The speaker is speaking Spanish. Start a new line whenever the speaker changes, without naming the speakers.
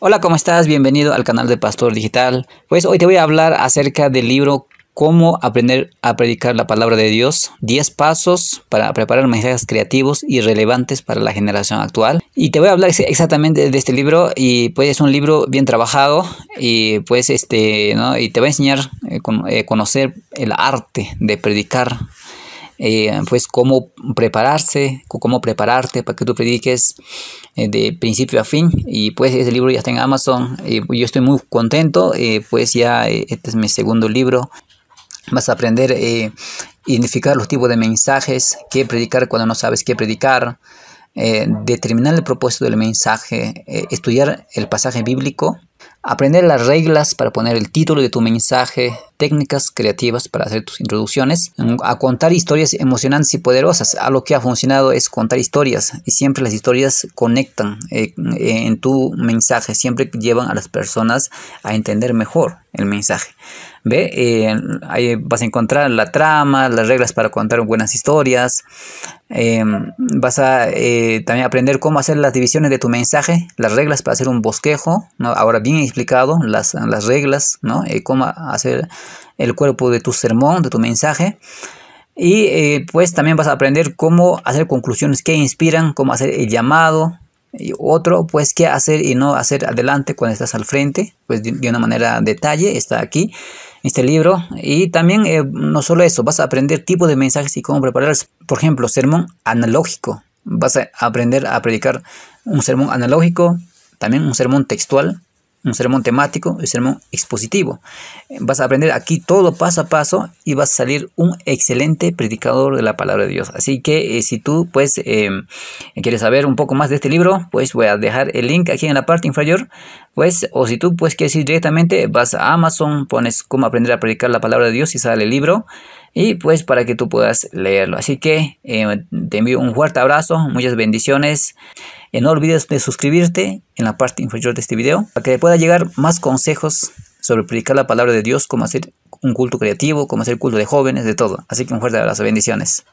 Hola, ¿cómo estás? Bienvenido al canal de Pastor Digital. Pues hoy te voy a hablar acerca del libro Cómo aprender a predicar la palabra de Dios, 10 pasos para preparar mensajes creativos y relevantes para la generación actual. Y te voy a hablar exactamente de este libro y pues es un libro bien trabajado y pues este, ¿no? Y te va a enseñar a eh, eh, conocer el arte de predicar eh, pues cómo prepararse, cómo prepararte para que tú prediques eh, de principio a fin. Y pues ese libro ya está en Amazon. y pues, yo estoy muy contento, eh, pues ya este es mi segundo libro. Vas a aprender a identificar los tipos de mensajes, qué predicar cuando no sabes qué predicar. determinar el propósito del mensaje, estudiar el pasaje bíblico, aprender las reglas para poner el título de tu mensaje, técnicas creativas para hacer tus introducciones, a contar historias emocionantes y poderosas. A lo que ha funcionado es contar historias y siempre las historias conectan eh, eh, en tu mensaje, siempre llevan a las personas a entender mejor el mensaje. ¿Ve? Eh, ahí vas a encontrar la trama, las reglas para contar buenas historias. vas a también aprender cómo hacer las divisiones de tu mensaje, las reglas para hacer un bosquejo, ¿no? ahora bien explicado, las, las reglas, ¿no? cómo hacer el cuerpo de tu sermón, de tu mensaje. Y eh, pues también vas a aprender cómo hacer conclusiones que inspiran, cómo hacer el llamado. Y otro, pues qué hacer y no hacer adelante cuando estás al frente, pues de, una manera detalle, está aquí este libro. Y también, eh, no solo eso, vas a aprender tipo de mensajes y cómo prepararlos. Por ejemplo, sermón analógico. Vas a aprender a predicar un sermón analógico, también un sermón textual, un sermón temático un sermón expositivo. Vas a aprender aquí todo paso a paso y vas a salir un excelente predicador de la palabra de Dios. Así que eh, si tú pues em, quieres saber un poco más de este libro, pues voy a dejar el link aquí en la parte inferior. Pues, o si tú pues quieres ir directamente, vas a Amazon, pones cómo aprender a predicar la palabra de Dios y sale el libro y pues para que tú puedas leerlo. Así que eh, te envío un fuerte abrazo, muchas bendiciones. Y eh, no olvides de suscribirte en la parte inferior de este video para que te pueda llegar más consejos sobre predicar la palabra de Dios, cómo hacer un culto creativo, cómo hacer culto de jóvenes, de todo. Así que un fuerte abrazo, bendiciones.